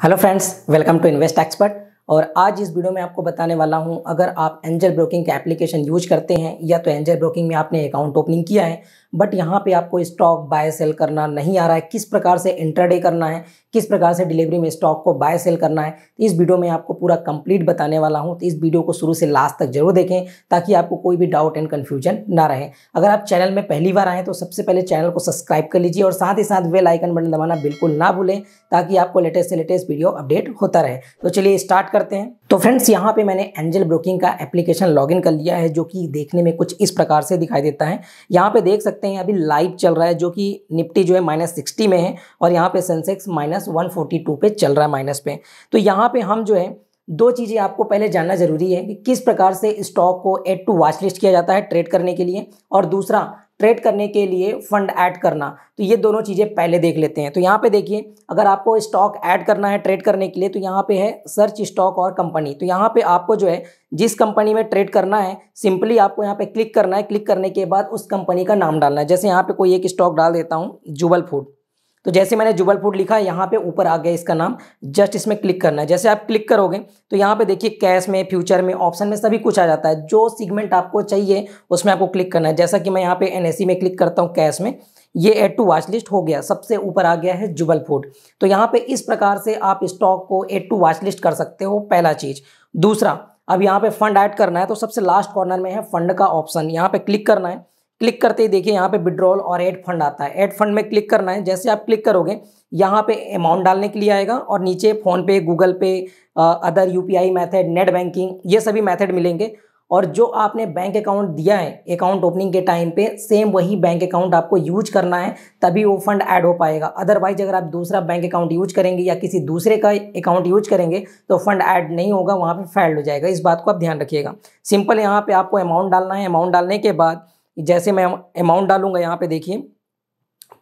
Hello friends, welcome to Invest Expert. और आज इस वीडियो में आपको बताने वाला हूं अगर आप एंजल ब्रोकिंग का एप्लीकेशन यूज करते हैं या तो एंजल ब्रोकिंग में आपने अकाउंट ओपनिंग किया है बट यहाँ पे आपको स्टॉक बाय सेल करना नहीं आ रहा है किस प्रकार से इंटरडे करना है किस प्रकार से डिलीवरी में स्टॉक को बाय सेल करना है तो इस वीडियो में आपको पूरा कंप्लीट बताने वाला हूँ तो इस वीडियो को शुरू से लास्ट तक जरूर देखें ताकि आपको कोई भी डाउट एंड कन्फ्यूजन ना रहे अगर आप चैनल में पहली बार आएँ तो सबसे पहले चैनल को सब्सक्राइब कर लीजिए और साथ ही साथ वे लाइकन बटन दबाना बिल्कुल ना भूलें ताकि आपको लेटेस्ट से लेटेस्ट वीडियो अपडेट होता रहे तो चलिए स्टार्ट करते हैं तो फ्रेंड्स यहाँ पे मैंने एंजल ब्रोकिंग का एप्लीकेशन लॉगिन कर लिया है जो कि देखने में कुछ इस प्रकार से दिखाई देता है यहाँ पे देख सकते हैं अभी लाइव चल रहा है जो कि निफ्टी जो है माइनस सिक्सटी में है और यहाँ पे Sensex minus one forty two पे चल रहा है माइनस पे तो यहाँ पे हम जो है दो चीज़ें आपको पहले जानना जरूरी है कि किस प्रकार से स्टॉक को एड टू वॉच लिस्ट किया जाता है ट्रेड करने के लिए और दूसरा ट्रेड करने के लिए फंड ऐड करना तो ये दोनों चीज़ें पहले देख लेते हैं तो यहाँ पे देखिए अगर आपको स्टॉक ऐड करना है ट्रेड करने के लिए तो यहाँ पे है सर्च स्टॉक और कंपनी तो यहाँ पे आपको जो है जिस कंपनी में ट्रेड करना है सिंपली आपको यहाँ पे क्लिक करना है क्लिक करने के बाद उस कंपनी का नाम डालना है जैसे यहाँ पे कोई एक स्टॉक डाल देता हूँ जुबल फूड तो जैसे मैंने जुबलपुर लिखा यहाँ पे ऊपर आ गया इसका नाम जस्ट इसमें क्लिक करना है जैसे आप क्लिक करोगे तो यहाँ पे देखिए कैश में फ्यूचर में ऑप्शन में सभी कुछ आ जाता है जो सीगमेंट आपको चाहिए उसमें आपको क्लिक करना है जैसा कि मैं यहाँ पे एन e में क्लिक करता हूँ कैश में ये एड टू वॉच लिस्ट हो गया सबसे ऊपर आ गया है जुबल फूड तो यहाँ पे इस प्रकार से आप स्टॉक को एड टू वॉच लिस्ट कर सकते हो पहला चीज़ दूसरा अब यहाँ पे फंड ऐड करना है तो सबसे लास्ट कॉर्नर में है फंड का ऑप्शन यहाँ पे क्लिक करना है क्लिक करते ही देखिए यहाँ पे विड्रॉल और एड फंड आता है एड फंड में क्लिक करना है जैसे आप क्लिक करोगे यहाँ पे अमाउंट डालने के लिए आएगा और नीचे PhonePe Google Pay other UPI method net banking ये सभी मेथड मिलेंगे और जो आपने बैंक अकाउंट दिया है अकाउंट ओपनिंग के टाइम पे सेम वही बैंक अकाउंट आपको यूज करना है तभी वो फंड ऐड हो पाएगा अदरवाइज अगर आप दूसरा बैंक अकाउंट यूज करेंगे या किसी दूसरे का अकाउंट यूज करेंगे तो फंड ऐड नहीं होगा वहाँ पर फैल्ड हो जाएगा इस बात को आप ध्यान रखिएगा सिंपल यहाँ पर आपको अमाउंट डालना है अमाउंट डालने के बाद जैसे मैं अमाउंट डालूंगा यहाँ पे देखिए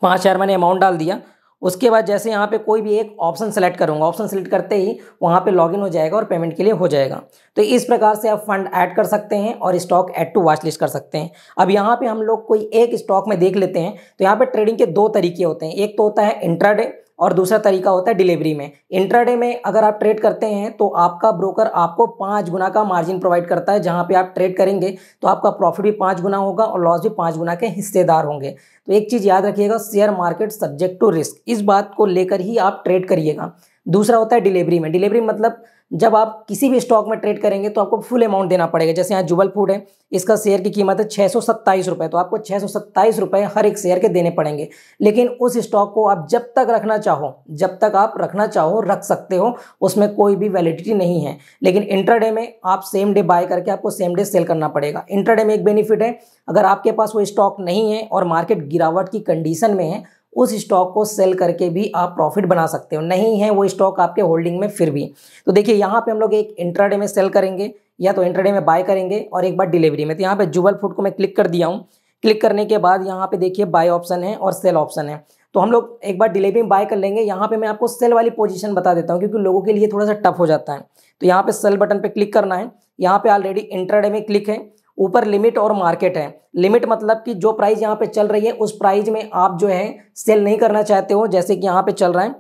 पाँच हज़ार मैंने अमाउंट डाल दिया उसके बाद जैसे यहाँ पे कोई भी एक ऑप्शन सेलेक्ट करूँगा ऑप्शन सेलेक्ट करते ही वहाँ पे लॉगिन हो जाएगा और पेमेंट के लिए हो जाएगा तो इस प्रकार से आप फंड ऐड कर सकते हैं और stock add to watch list कर सकते हैं अब यहाँ पे हम लोग कोई एक स्टॉक में देख लेते हैं तो यहाँ पे ट्रेडिंग के दो तरीके होते हैं एक तो होता है इंट्राडे और दूसरा तरीका होता है डिलीवरी में इंट्राडे में अगर आप ट्रेड करते हैं तो आपका ब्रोकर आपको पाँच गुना का मार्जिन प्रोवाइड करता है जहाँ पे आप ट्रेड करेंगे तो आपका प्रॉफिट भी पाँच गुना होगा और लॉस भी पाँच गुना के हिस्सेदार होंगे तो एक चीज़ याद रखिएगा share market subject to risk इस बात को लेकर ही आप ट्रेड करिएगा दूसरा होता है डिलीवरी में डिलीवरी मतलब जब आप किसी भी स्टॉक में ट्रेड करेंगे तो आपको फुल अमाउंट देना पड़ेगा जैसे यहाँ जुबल फूड है इसका शेयर की कीमत है छः सौ सत्ताईस तो आपको छः सौ सत्ताईस हर एक शेयर के देने पड़ेंगे लेकिन उस स्टॉक को आप जब तक रखना चाहो जब तक आप रखना चाहो रख सकते हो उसमें कोई भी वैलिडिटी नहीं है लेकिन इंटरडे में आप सेम डे बाय करके आपको सेम डे सेल करना पड़ेगा इंटरडे में एक बेनिफिट है अगर आपके पास वो स्टॉक नहीं है और मार्केट गिरावट की कंडीशन में है उस स्टॉक को सेल करके भी आप प्रॉफिट बना सकते हो नहीं है वो स्टॉक आपके होल्डिंग में फिर भी तो देखिए यहाँ पे हम लोग एक इंट्राडे में सेल करेंगे या तो इंट्राडे में बाय करेंगे और एक बार डिलीवरी में तो यहाँ पे जुबल फूड को मैं क्लिक कर दिया हूँ क्लिक करने के बाद यहाँ पे देखिए बाय ऑप्शन है और सेल ऑप्शन है तो हम लोग एक बार डिलीवरी में बाय कर लेंगे यहाँ पे मैं आपको सेल वाली पोजीशन बता देता हूँ क्योंकि लोगों के लिए थोड़ा सा टफ हो जाता है तो यहाँ पे सेल बटन पे क्लिक करना है यहाँ पे ऑलरेडी इंट्राडे में क्लिक है ऊपर लिमिट और मार्केट है लिमिट मतलब कि जो प्राइस यहाँ पे चल रही है उस प्राइस में आप जो है सेल नहीं करना चाहते हो जैसे कि यहाँ पे चल रहा है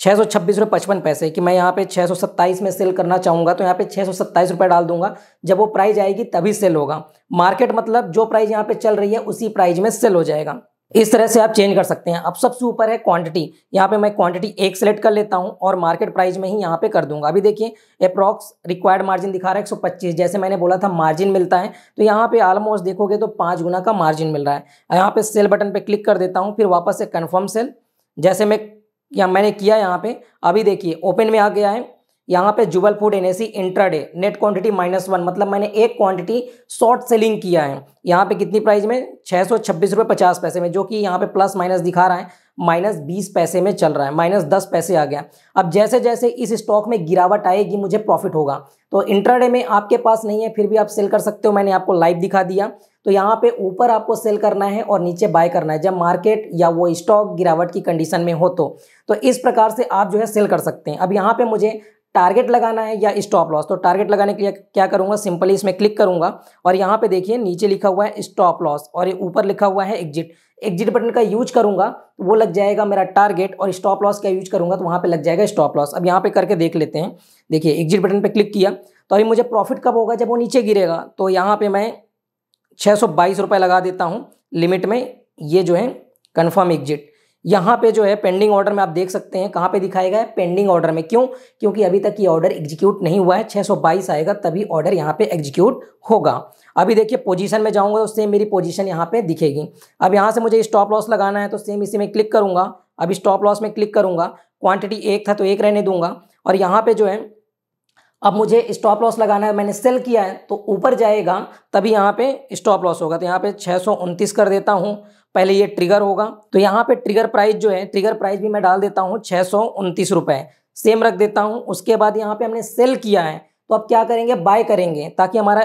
छः सौ छब्बीस रुपये पचपन पैसे कि मैं यहाँ पे छः सौ सत्ताईस में सेल करना चाहूँगा तो यहाँ पे छः सौ सत्ताईस रुपये डाल दूंगा जब वो प्राइस आएगी तभी सेल होगा मार्केट मतलब जो प्राइस यहाँ पे चल रही है उसी प्राइस में सेल हो जाएगा इस तरह से आप चेंज कर सकते हैं अब सबसे ऊपर है क्वांटिटी यहाँ पे मैं क्वांटिटी एक सेलेक्ट कर लेता हूँ और मार्केट प्राइस में ही यहाँ पे कर दूंगा अभी देखिए अप्रॉक्स रिक्वायर्ड मार्जिन दिखा रहा है 125 जैसे मैंने बोला था मार्जिन मिलता है तो यहाँ पे ऑलमोस्ट देखोगे तो पाँच गुना का मार्जिन मिल रहा है यहाँ पे सेल बटन पर क्लिक कर देता हूँ फिर वापस से कन्फर्म सेल जैसे मैं या मैंने किया यहाँ पे अभी देखिए ओपन में आ गया है यहाँ पे Jubl food NSE intraday net quantity minus one मतलब मैंने एक क्वांटिटी शॉर्ट सेलिंग किया है यहाँ पे कितनी प्राइस में छः सौ छब्बीस रुपये पचास पैसे में जो कि यहाँ पे प्लस माइनस दिखा रहा है माइनस बीस पैसे में चल रहा है माइनस दस पैसे आ गया अब जैसे जैसे इस स्टॉक में गिरावट आएगी मुझे प्रॉफिट होगा तो इंट्राडे में आपके पास नहीं है फिर भी आप सेल कर सकते हो मैंने आपको लाइव दिखा दिया तो यहाँ पे ऊपर आपको सेल करना है और नीचे बाय करना है जब मार्केट या वो स्टॉक गिरावट की कंडीशन में हो तो, तो इस प्रकार से आप जो है सेल कर सकते हैं अब यहाँ पे मुझे टारगेट लगाना है या स्टॉप लॉस तो टारगेट लगाने के लिए क्या करूँगा सिंपली इसमें क्लिक करूँगा और यहाँ पे देखिए नीचे लिखा हुआ है स्टॉप लॉस और ये ऊपर लिखा हुआ है एग्जिट एग्जिट बटन का यूज करूँगा तो वो लग जाएगा मेरा टारगेट और स्टॉप लॉस का यूज करूँगा तो वहाँ पर लग जाएगा स्टॉप लॉस अब यहाँ पर करके देख लेते हैं देखिए एग्जिट बटन पर क्लिक किया तो अभी मुझे प्रॉफिट कब होगा जब वो नीचे गिरेगा तो यहाँ पर मैं छः लगा देता हूँ लिमिट में ये जो है कन्फर्म एग्जिट यहाँ पे जो है पेंडिंग ऑर्डर में आप देख सकते हैं कहाँ पे दिखाया गया है पेंडिंग ऑर्डर में क्यों क्योंकि अभी तक ये ऑर्डर एग्जीक्यूट नहीं हुआ है 622 आएगा तभी ऑर्डर यहाँ पे एग्जीक्यूट होगा अभी देखिए पोजीशन में जाऊँगा तो सेम मेरी पोजीशन यहाँ पे दिखेगी अब यहाँ से मुझे स्टॉप लॉस लगाना है तो सेम इसी में क्लिक करूँगा अभी स्टॉप लॉस में क्लिक करूँगा क्वान्टिटी एक था तो एक रहने दूंगा और यहाँ पर जो है अब मुझे स्टॉप लॉस लगाना है मैंने सेल किया है तो ऊपर जाएगा तभी यहाँ पे स्टॉप लॉस होगा तो यहाँ पे छः कर देता हूँ पहले ये ट्रिगर होगा तो यहाँ पे ट्रिगर प्राइस जो है ट्रिगर प्राइस भी मैं डाल देता हूँ छः सौ उनतीस रुपये सेम रख देता हूँ उसके बाद यहाँ पे हमने सेल किया है तो अब क्या करेंगे बाय करेंगे ताकि हमारा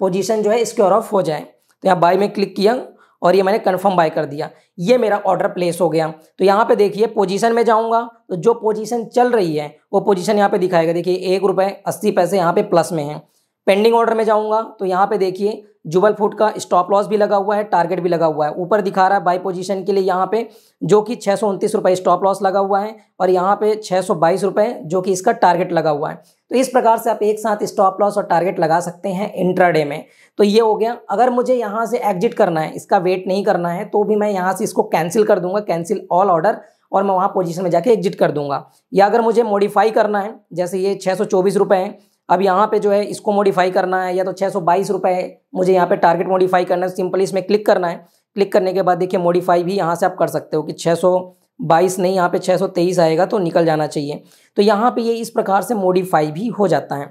पोजीशन जो है स्क्योर ऑफ हो जाए तो यहाँ बाय में क्लिक किया और ये मैंने कन्फर्म बाय कर दिया ये मेरा ऑर्डर प्लेस हो गया तो यहाँ पे देखिए पोजीशन में जाऊँगा तो जो पोजीशन चल रही है वो पोजीशन यहाँ पे दिखाएगा देखिए एक रुपये अस्सी पैसे यहाँ पे प्लस में है पेंडिंग ऑर्डर में जाऊँगा तो यहाँ पे देखिए जुबल फूड का स्टॉप लॉस भी लगा हुआ है टारगेट भी लगा हुआ है ऊपर दिखा रहा है बाई पोजीशन के लिए यहाँ पे जो कि छः सौ रुपये स्टॉप लॉस लगा हुआ है और यहाँ पे छः सौ बाईस रुपये जो कि इसका टारगेट लगा हुआ है तो इस प्रकार से आप एक साथ स्टॉप लॉस और टारगेट लगा सकते हैं इंट्राडे में तो ये हो गया अगर मुझे यहाँ से एग्जिट करना है इसका वेट नहीं करना है तो भी मैं यहाँ से इसको कैंसिल कर दूंगा कैंसिल ऑल ऑर्डर और मैं वहाँ पोजिशन में जाके एग्जिट कर दूंगा या अगर मुझे मॉडिफाई करना है जैसे ये छः सौ है अब यहाँ पे जो है इसको मॉडिफाई करना है या तो छः सौ बाईस रुपये मुझे यहाँ पे टारगेट मॉडिफाई करना है सिंपली इसमें क्लिक करना है क्लिक करने के बाद देखिए मॉडिफाई भी यहाँ से आप कर सकते हो कि छः सौ बाईस नहीं यहाँ पे छः सौ तेईस आएगा तो निकल जाना चाहिए तो यहाँ पे ये इस प्रकार से मॉडिफाई भी हो जाता है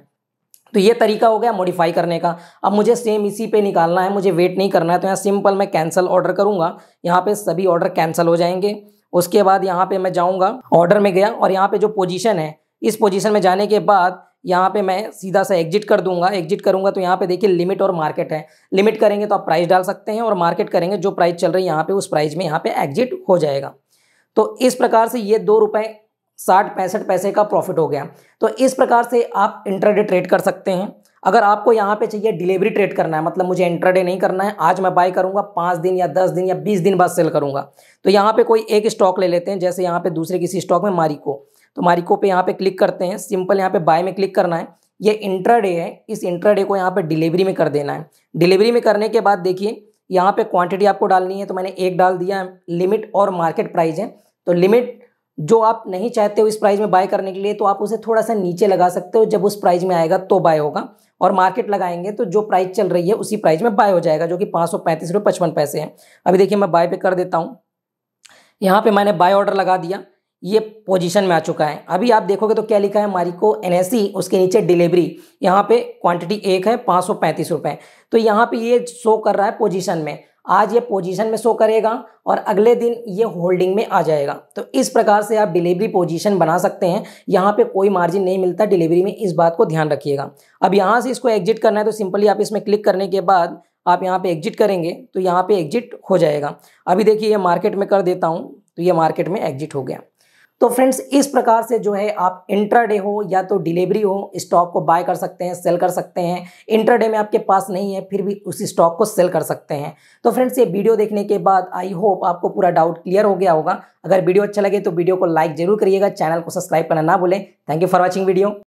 तो ये तरीका हो गया मॉडिफाई करने का अब मुझे सेम इसी पे निकालना है मुझे वेट नहीं करना है तो यहाँ सिंपल मैं कैंसिल ऑर्डर करूँगा यहाँ पे सभी ऑर्डर कैंसिल हो जाएंगे उसके बाद यहाँ पे मैं जाऊँगा ऑर्डर में गया और यहाँ पे जो पोजीशन है इस पोजीशन में जाने के बाद यहाँ पे मैं सीधा सा एग्जिट कर दूंगा एग्जिट करूंगा तो यहाँ पे देखिए लिमिट और मार्केट है लिमिट करेंगे तो आप प्राइस डाल सकते हैं और मार्केट करेंगे जो प्राइस चल रही है यहाँ पे उस प्राइस में यहाँ पे एग्जिट हो जाएगा तो इस प्रकार से ये दो रुपए साठ पैंसठ पैसे का प्रॉफिट हो गया तो इस प्रकार से आप इंटरडे ट्रेड कर सकते हैं अगर आपको यहाँ पे चाहिए डिलीवरी ट्रेड करना है मतलब मुझे इंटरडे नहीं करना है आज मैं बाय करूंगा पाँच दिन या दस दिन या बीस दिन बाद सेल करूंगा तो यहाँ पे कोई एक स्टॉक ले लेते हैं जैसे यहाँ पे दूसरे किसी स्टॉक में मारिको तो मारिको पे यहाँ पे क्लिक करते हैं सिंपल यहाँ पे बाय में क्लिक करना है ये इंट्राडे है इस इंट्राडे को यहाँ पे डिलीवरी में कर देना है डिलीवरी में करने के बाद देखिए यहाँ पे क्वांटिटी आपको डालनी है तो मैंने एक डाल दिया लिमिट और मार्केट प्राइस है तो लिमिट जो आप नहीं चाहते हो इस प्राइस में बाय करने के लिए तो आप उसे थोड़ा सा नीचे लगा सकते हो जब उस प्राइस में आएगा तो बाय होगा और मार्केट लगाएंगे तो जो प्राइस चल रही है उसी प्राइस में बाय हो जाएगा जो कि पाँच सौ पैंतीस रुपये पचपन पैसे हैं अभी देखिए मैं बाय पे कर देता हूँ यहाँ पे मैंने बाय ऑर्डर लगा दिया ये पोजीशन में आ चुका है अभी आप देखोगे तो क्या लिखा है मारिको एनएससी उसके नीचे डिलीवरी यहाँ पे क्वांटिटी एक है पाँच सौ पैंतीस रुपये तो यहाँ पे ये शो कर रहा है पोजीशन में आज ये पोजीशन में शो करेगा और अगले दिन ये होल्डिंग में आ जाएगा तो इस प्रकार से आप डिलीवरी पोजीशन बना सकते हैं यहाँ पे कोई मार्जिन नहीं मिलता डिलीवरी में इस बात को ध्यान रखिएगा अब यहाँ से इसको एग्जिट करना है तो सिंपली आप इसमें क्लिक करने के बाद आप यहाँ पे एग्जिट करेंगे तो यहाँ पे एग्जिट हो जाएगा अभी देखिए ये मार्केट में कर देता हूँ तो ये मार्केट में एग्जिट हो गया तो फ्रेंड्स इस प्रकार से जो है आप इंट्राडे हो या तो डिलीवरी हो स्टॉक को बाय कर सकते हैं सेल कर सकते हैं इंट्राडे में आपके पास नहीं है फिर भी उस स्टॉक को सेल कर सकते हैं तो फ्रेंड्स ये वीडियो देखने के बाद आई होप आपको पूरा डाउट क्लियर हो गया होगा अगर वीडियो अच्छा लगे तो वीडियो को लाइक जरूर करिएगा चैनल को सब्सक्राइब करना ना भूलें thank you for watching video